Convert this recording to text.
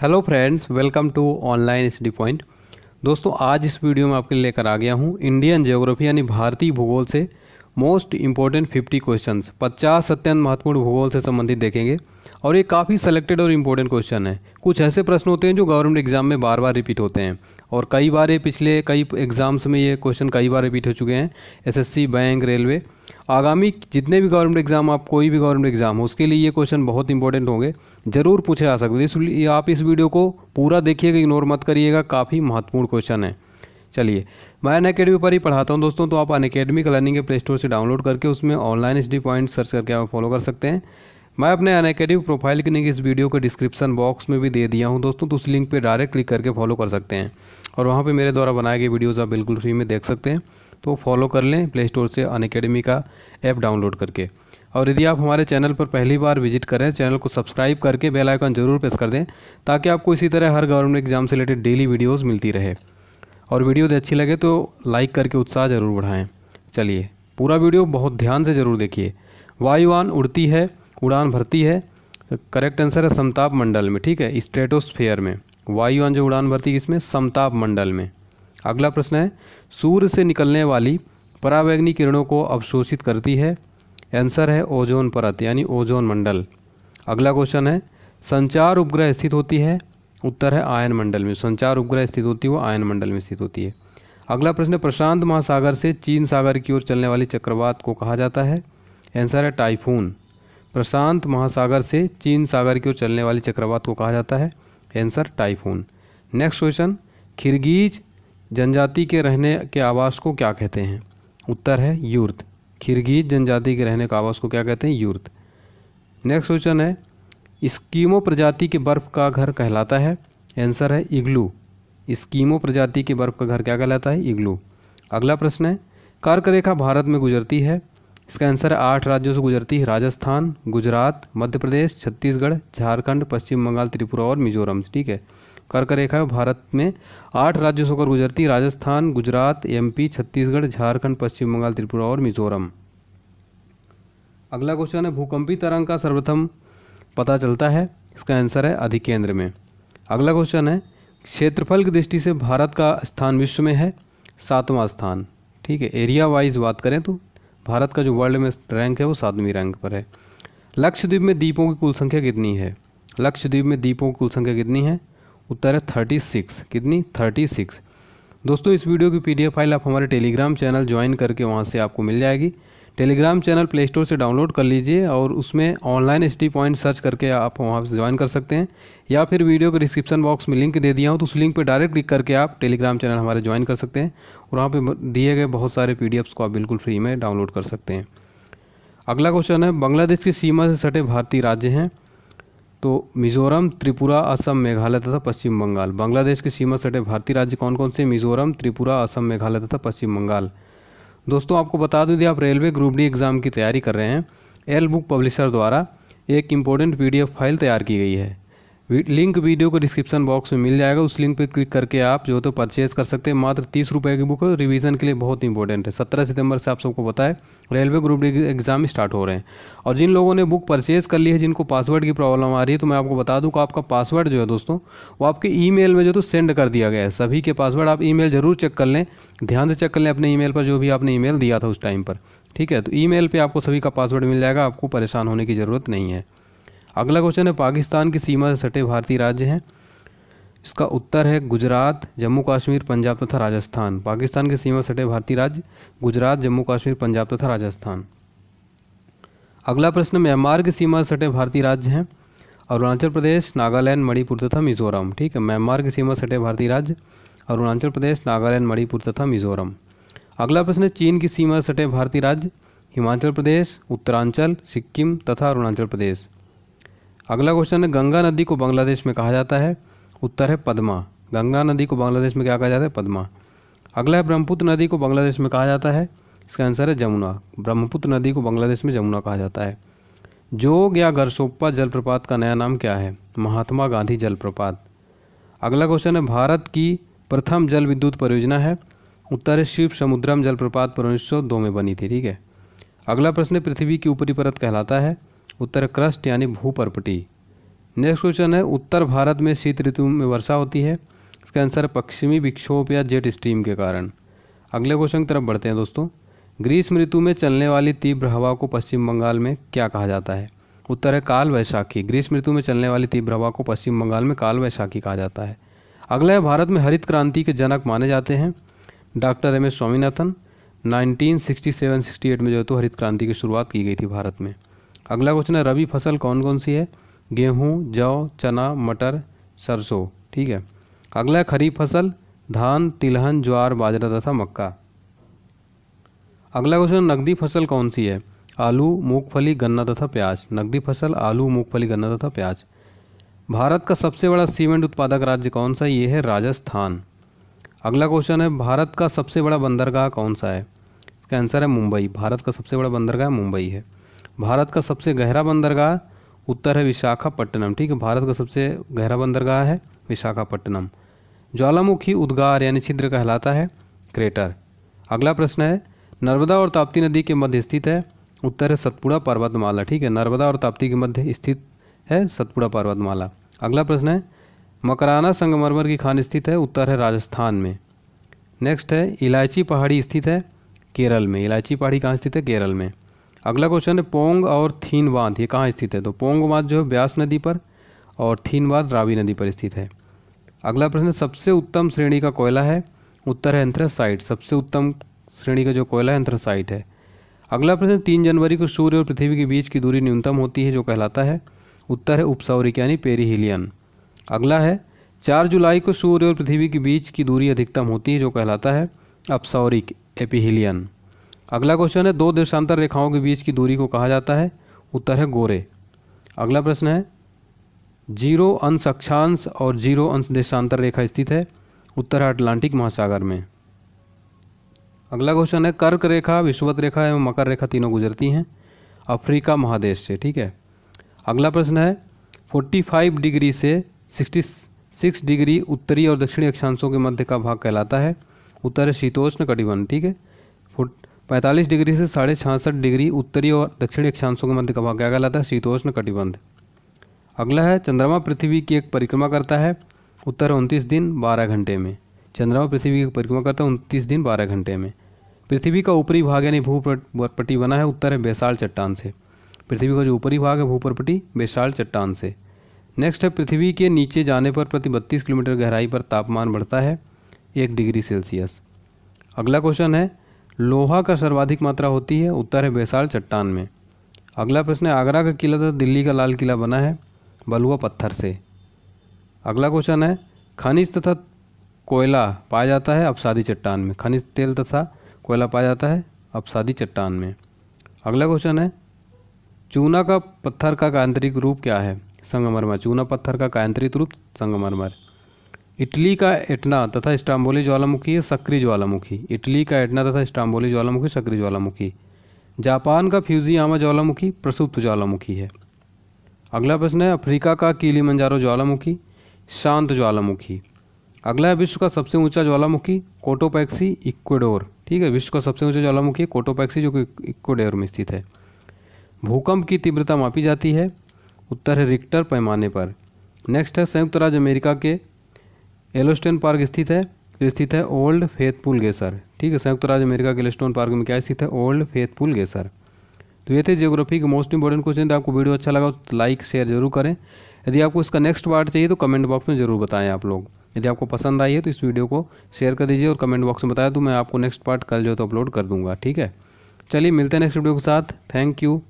hello friends welcome to online study point दोस्तों आज इस वीडियो में आपके लेकर आ गया हूँ इंडियन ज्योग्राफी यानी भारतीय भूगोल से मोस्ट इंपॉर्टेंट फिफ्टी क्वेश्चन पचास अत्यंत महत्वपूर्ण भूगोल से संबंधित देखेंगे और ये काफ़ी सेलेक्टेड और इम्पोर्टेंट क्वेश्चन है कुछ ऐसे प्रश्न होते हैं जो गवर्नमेंट एग्जाम में बार बार रिपीट होते हैं और कई बार ये पिछले कई एग्ज़ाम्स में ये क्वेश्चन कई बार रिपीट हो चुके हैं एसएससी बैंक रेलवे आगामी जितने भी गवर्नमेंट एग्ज़ाम आप कोई भी गवर्नमेंट एग्ज़ाम हो उसके लिए ये क्वेश्चन बहुत इंपॉर्टेंट होंगे ज़रूर पूछे जा सकते हैं इसलिए आप इस वीडियो को पूरा देखिएगा इग्नोर मत करिएगा काफ़ी महत्वपूर्ण क्वेश्चन है चलिए मैं अन अकेडमी पर ही पढ़ाता हूँ दोस्तों तो आप अन अकेडमी का लर्निंग प्ले स्टोर से डाउनलोड करके उसमें ऑनलाइन डी पॉइंट सर्च करके आप फॉलो कर सकते हैं मैं अपने अन अकेडमी प्रोफाइल की लिंक इस वीडियो के डिस्क्रिप्शन बॉक्स में भी दे दिया हूँ दोस्तों तो उस लिंक पर डायरेक्ट क्लिक करके फॉलो कर सकते हैं और वहाँ पर मेरे द्वारा बनाए गए वीडियोज़ आप बिल्कुल फ्री में देख सकते हैं तो फॉलो कर लें प्ले स्टोर से अन अकेडमी का ऐप डाउनलोड करके और यदि आप हमारे चैनल पर पहली बार विजिट करें चैनल को सब्सक्राइब करके बेल आइकन जरूर प्रेस कर दें ताकि आपको इसी तरह हर गवर्नमेंट एग्जाम से रिलेटेड डेली वीडियोस मिलती रहे और वीडियो अच्छी लगे तो लाइक करके उत्साह ज़रूर बढ़ाएँ चलिए पूरा वीडियो बहुत ध्यान से ज़रूर देखिए वायुवान उड़ती है उड़ान भरती है करेक्ट आंसर है समताप मंडल में ठीक है स्ट्रेटोस्फेयर में वायुवान जो उड़ान भरती है इसमें समताप मंडल में अगला प्रश्न है सूर्य से निकलने वाली परावैग्नि किरणों को अवशोषित करती है आंसर है ओजोन परत यानी ओजोन मंडल अगला क्वेश्चन है संचार उपग्रह स्थित होती है उत्तर है आयन मंडल में संचार उपग्रह स्थित होती है वो आयन मंडल में स्थित होती है अगला प्रश्न प्रशांत महासागर से चीन सागर की ओर चलने वाली चक्रवात को कहा जाता है आंसर है टाइफून प्रशांत महासागर से चीन सागर की ओर चलने वाली चक्रवात को कहा जाता है answer typhoon next question Kirghiz जनजाति के रहने के आवास को क्या कहते हैं उत्तर है यूर्थ खिरगीज जनजाति के रहने के आवास को क्या कहते हैं यूर्थ नेक्स्ट क्वेश्चन है स्कीमो प्रजाति के बर्फ़ का घर कहलाता है आंसर है इग्लू स्कीमो प्रजाति के बर्फ़ का घर क्या कहलाता है इग्लू अगला प्रश्न है कर्क रेखा भारत में गुजरती है इसका आंसर है आठ राज्यों से गुजरती है राजस्थान गुजरात मध्य प्रदेश छत्तीसगढ़ झारखंड पश्चिम बंगाल त्रिपुरा और मिजोरम ठीक है कर्क रेखा भारत में आठ राज्यों से होकर गुजरती है राजस्थान गुजरात एमपी छत्तीसगढ़ झारखंड पश्चिम बंगाल त्रिपुरा और मिजोरम अगला क्वेश्चन है भूकंपी तरंग का सर्वप्रथम पता चलता है इसका आंसर है अधिकेंद्र में अगला क्वेश्चन है क्षेत्रफल की दृष्टि से भारत का स्थान विश्व में है सातवां स्थान ठीक है एरिया वाइज बात करें तो भारत का जो वर्ल्ड में रैंक है वो सातवीं रैंक पर है लक्षद्वीप में दीपों की कुल संख्या कितनी है लक्षद्वीप में दीपों की कुल संख्या कितनी है उत्तर है थर्टी सिक्स कितनी थर्टी सिक्स दोस्तों इस वीडियो की पीडीएफ फाइल आप हमारे टेलीग्राम चैनल ज्वाइन करके वहाँ से आपको मिल जाएगी टेलीग्राम चैनल प्ले स्टोर से डाउनलोड कर लीजिए और उसमें ऑनलाइन एस पॉइंट सर्च करके आप वहाँ से ज्वाइन कर सकते हैं या फिर वीडियो के डिस्क्रिप्शन बॉक्स में लिंक दे दिया हूँ तो उस लिंक पर डायरेक्ट क्लिक करके आप टेलीग्राम चैनल हमारे ज्वाइन कर सकते हैं और वहाँ पर दिए गए बहुत सारे पी को आप बिल्कुल फ्री में डाउनलोड कर सकते हैं अगला क्वेश्चन है बांग्लादेश की सीमा से सटे भारतीय राज्य हैं तो मिजोरम त्रिपुरा असम मेघालय तथा पश्चिम बंगाल बांग्लादेश की सीमा सटे भारतीय राज्य कौन कौन से मिजोरम त्रिपुरा असम मेघालय तथा पश्चिम बंगाल दोस्तों आपको बता दूं यदि आप रेलवे ग्रुप डी एग्ज़ाम की तैयारी कर रहे हैं एल बुक पब्लिशर द्वारा एक इम्पोर्टेंट पी फाइल तैयार की गई है लिंक वीडियो को डिस्क्रिप्शन बॉक्स में मिल जाएगा उस लिंक पर क्लिक करके आप जो तो परचेज़ कर सकते हैं मात्र तीस रुपये की बुक रिवीजन के लिए बहुत इंपॉर्टेंट है सत्रह सितंबर से आप सबको पता है railway group D exam start हो रहे हैं और जिन लोगों ने बुक परचेज़ कर ली है जिनको पासवर्ड की प्रॉब्लम आ रही है तो मैं आपको बता दूँ कि आपका पासवर्ड जो है दोस्तों वो आपके ई में जो तो सेंड कर दिया गया है सभी के पासवर्ड आप ई ज़रूर चेक कर लें ध्यान से चेक कर लें अपने ई पर जो भी आपने ई दिया था उस टाइम पर ठीक है तो ई पे आपको सभी का पासवर्ड मिल जाएगा आपको परेशान होने की ज़रूरत नहीं है अगला क्वेश्चन है पाकिस्तान की सीमा से सटे भारतीय राज्य हैं इसका उत्तर है गुजरात जम्मू कश्मीर पंजाब तथा राजस्थान पाकिस्तान की सीमा सटे भारतीय राज्य गुजरात जम्मू कश्मीर पंजाब तथा राजस्थान अगला प्रश्न म्यांमार की सीमा से सटे भारतीय राज्य हैं अरुणाचल प्रदेश नागालैंड मणिपुर तथा मिजोरम ठीक है म्यांमार की सीमा सटे भारतीय राज्य अरुणाचल प्रदेश नागालैंड मणिपुर तथा मिजोरम अगला प्रश्न है चीन की सीमा से सटे भारतीय राज्य हिमाचल प्रदेश उत्तरांचल सिक्किम तथा अरुणाचल प्रदेश अगला क्वेश्चन है गंगा नदी को बांग्लादेश में कहा जाता है उत्तर है पदमा गंगा नदी को बांग्लादेश में क्या कहा जाता है पदमा अगला है ब्रह्मपुत्र नदी को बांग्लादेश में कहा जाता है इसका आंसर है जमुना ब्रह्मपुत्र नदी को बांग्लादेश में जमुना कहा जाता है जोग या गरसोप्पा जलप्रपात का नया नाम क्या है महात्मा गांधी जलप्रपात अगला क्वेश्चन है भारत की प्रथम जल विद्युत परियोजना है उत्तर है शिव समुद्रम जलप्रपात पर उन्नीस में बनी थी ठीक है अगला प्रश्न पृथ्वी की ऊपरी परत कहलाता है उत्तर क्रस्ट यानी भूपरपटी नेक्स्ट क्वेश्चन है उत्तर भारत में शीत ऋतु में वर्षा होती है इसका आंसर पश्चिमी विक्षोभ या जेट स्ट्रीम के कारण अगले क्वेश्चन की तरफ बढ़ते हैं दोस्तों ग्रीष्म ऋतु में चलने वाली तीव्र हवा को पश्चिम बंगाल में क्या कहा जाता है उत्तर है काल वैशाखी ग्रीष्म ऋतु में चलने वाली तीव्र हवा को पश्चिम बंगाल में काल वैशाखी कहा जाता है अगला है भारत में हरित क्रांति के जनक माने जाते हैं डॉक्टर एम एस स्वामीनाथन 1967-68 में जो है तो हरित क्रांति की शुरुआत की गई थी भारत में अगला क्वेश्चन है रबी फसल कौन कौन सी है गेहूँ जौ चना मटर सरसों ठीक है अगला है खरीफ फसल धान तिलहन ज्वार बाजरा तथा मक्का अगला क्वेश्चन नकदी फसल कौन सी है आलू मूंगफली गन्ना तथा प्याज नकदी फसल आलू मूंगफली गन्ना तथा प्याज भारत का सबसे बड़ा सीमेंट उत्पादक राज्य कौन सा ये है राजस्थान अगला क्वेश्चन है भारत का सबसे बड़ा बंदरगाह कौन सा है इसका आंसर है मुंबई भारत का सबसे बड़ा बंदरगाह मुंबई है भारत का सबसे गहरा बंदरगाह उत्तर है विशाखापट्टनम ठीक है भारत का सबसे गहरा बंदरगाह है विशाखापट्टनम ज्वालामुखी उद्गार यानी छिद्र कहलाता है क्रेटर अगला प्रश्न है नर्मदा और ताप्ती नदी के मध्य स्थित है उत्तर है सतपुड़ा पर्वतमाला ठीक है नर्मदा और ताप्ती के मध्य स्थित है सतपुड़ा पर्वतमाला अगला प्रश्न है मकराना संगमरमर की खान स्थित है उत्तर है राजस्थान में नेक्स्ट है इलायची पहाड़ी स्थित है केरल में इलायची पहाड़ी कहाँ स्थित है केरल में अगला क्वेश्चन है पोंग और बांध ये कहाँ स्थित है तो पोंग बांध जो है ब्यास नदी पर और बांध रावी नदी पर स्थित है अगला प्रश्न सबसे उत्तम श्रेणी का कोयला है उत्तर है एंथ्रासाइट सबसे उत्तम श्रेणी का जो कोयला है एंथ्रासाइट है अगला प्रश्न तीन जनवरी को सूर्य और पृथ्वी के बीच की दूरी न्यूनतम होती है जो कहलाता है उत्तर है उपसौरिक यानी पेरीहिलियन अगला है चार जुलाई को सूर्य और पृथ्वी के बीच की दूरी अधिकतम होती है जो कहलाता है अपसौरिक एपिहिलियन अगला क्वेश्चन है दो देशांतर रेखाओं के बीच की दूरी को कहा जाता है उत्तर है गोरे अगला प्रश्न है जीरो अंश अक्षांश और जीरो अंश देशांतर रेखा स्थित है उत्तर है अटलांटिक महासागर में अगला क्वेश्चन है कर्क रेखा विश्वत रेखा एवं मकर रेखा तीनों गुजरती हैं अफ्रीका महादेश से ठीक है अगला प्रश्न है 45 डिग्री से 66 डिग्री उत्तरी और दक्षिणी अक्षांशों के मध्य का भाग कहलाता है उत्तर है शीतोष्ण कटिबंध ठीक है पैंतालीस डिग्री से साढ़े छियासठ डिग्री उत्तरी और दक्षिणी अक्षांशों के मध्य का भाग क्या कहलाता है शीतोष्ण कटिबंध अगला है चंद्रमा पृथ्वी की एक परिक्रमा करता है उत्तर उनतीस दिन बारह घंटे में चंद्रमा पृथ्वी की परिक्रमा करता है उनतीस दिन बारह घंटे में पृथ्वी का ऊपरी भाग यानी भूपट्टी बना है उत्तर है बेसाल चट्टान से पृथ्वी का जो ऊपरी भाग है भूपरपट्टी बेसाल चट्टान से नेक्स्ट है पृथ्वी के नीचे जाने पर प्रति बत्तीस किलोमीटर गहराई पर तापमान बढ़ता है एक डिग्री सेल्सियस अगला क्वेश्चन है लोहा का सर्वाधिक मात्रा होती है उत्तर है बैसाल चट्टान में अगला प्रश्न है आगरा का किला तथा दिल्ली का लाल किला बना है बलुआ पत्थर से अगला क्वेश्चन है खनिज तथा कोयला पाया जाता है अपसादी चट्टान में खनिज तेल तथा कोयला पाया जाता है अपसादी चट्टान में अगला क्वेश्चन है चूना का पत्थर का कांत्रिक रूप क्या है संगमरमर चूना पत्थर का कांत्रिक रूप संगमरमर इटली का एटना तथा स्टाम्बोली ज्वालामुखी है सक्रिय ज्वालामुखी इटली का एटना तथा स्टाम्बोली ज्वालामुखी सक्रिय ज्वालामुखी जापान का आमा ज्वालामुखी प्रसुप्त ज्वालामुखी है अगला प्रश्न है अफ्रीका का कीली मंजारो ज्वालामुखी शांत ज्वालामुखी अगला है विश्व का सबसे ऊंचा ज्वालामुखी कोटोपैक्सी इक्वेडोर ठीक है विश्व का सबसे ऊंचा ज्वालामुखी कोटोपैक्सी जो कि इक्वेडोर में स्थित है भूकंप की तीव्रता मापी जाती है उत्तर है रिक्टर पैमाने पर नेक्स्ट है संयुक्त राज्य अमेरिका के येलोस्टोन पार्क स्थित है जो स्थित है ओल्ड फेथपुल गेसर ठीक है संयुक्त राज्य अमेरिका के येलोस्टोन पार्क में क्या स्थित है ओल्ड फेथपुल गेसर तो ये थे जियोग्राफी के मोस्ट इंपॉर्टेंट क्वेश्चन आपको वीडियो अच्छा लगा तो लाइक शेयर जरूर करें यदि आपको इसका नेक्स्ट पार्ट चाहिए तो कमेंट बॉक्स में जरूर बताएं आप लोग यदि आपको पसंद आई है तो इस वीडियो को शेयर कर दीजिए और कमेंट बॉक्स में बताया तो मैं आपको नेक्स्ट पार्ट कल जो है तो अपलोड कर दूंगा ठीक है चलिए मिलते हैं नेक्स्ट वीडियो के साथ थैंक यू